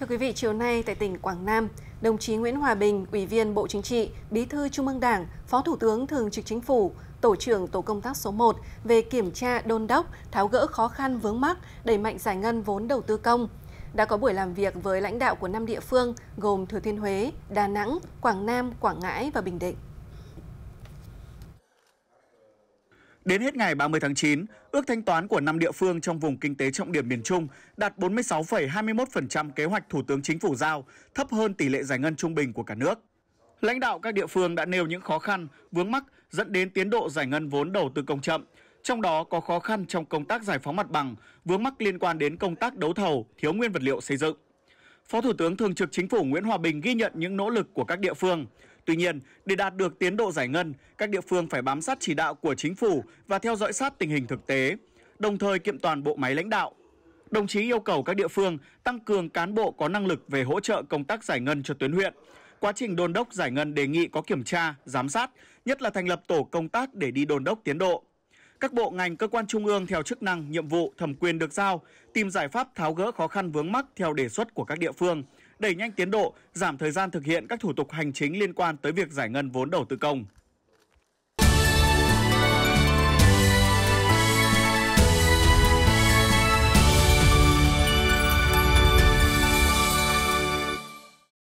Thưa quý vị, chiều nay tại tỉnh Quảng Nam, đồng chí Nguyễn Hòa Bình, Ủy viên Bộ Chính trị, Bí thư Trung ương Đảng, Phó Thủ tướng Thường trực Chính phủ, Tổ trưởng Tổ công tác số 1 về kiểm tra đôn đốc, tháo gỡ khó khăn vướng mắc, đẩy mạnh giải ngân vốn đầu tư công, đã có buổi làm việc với lãnh đạo của năm địa phương gồm Thừa Thiên Huế, Đà Nẵng, Quảng Nam, Quảng Ngãi và Bình Định. Đến hết ngày 30 tháng 9, ước thanh toán của 5 địa phương trong vùng kinh tế trọng điểm miền Trung đạt 46,21% kế hoạch Thủ tướng Chính phủ giao, thấp hơn tỷ lệ giải ngân trung bình của cả nước. Lãnh đạo các địa phương đã nêu những khó khăn, vướng mắc dẫn đến tiến độ giải ngân vốn đầu tư công chậm, trong đó có khó khăn trong công tác giải phóng mặt bằng, vướng mắc liên quan đến công tác đấu thầu, thiếu nguyên vật liệu xây dựng. Phó Thủ tướng Thường trực Chính phủ Nguyễn Hòa Bình ghi nhận những nỗ lực của các địa phương. Tuy nhiên, để đạt được tiến độ giải ngân, các địa phương phải bám sát chỉ đạo của chính phủ và theo dõi sát tình hình thực tế, đồng thời kiện toàn bộ máy lãnh đạo. Đồng chí yêu cầu các địa phương tăng cường cán bộ có năng lực về hỗ trợ công tác giải ngân cho tuyến huyện. Quá trình đôn đốc giải ngân đề nghị có kiểm tra, giám sát, nhất là thành lập tổ công tác để đi đôn đốc tiến độ các bộ ngành cơ quan trung ương theo chức năng, nhiệm vụ, thẩm quyền được giao, tìm giải pháp tháo gỡ khó khăn vướng mắc theo đề xuất của các địa phương, đẩy nhanh tiến độ, giảm thời gian thực hiện các thủ tục hành chính liên quan tới việc giải ngân vốn đầu tư công.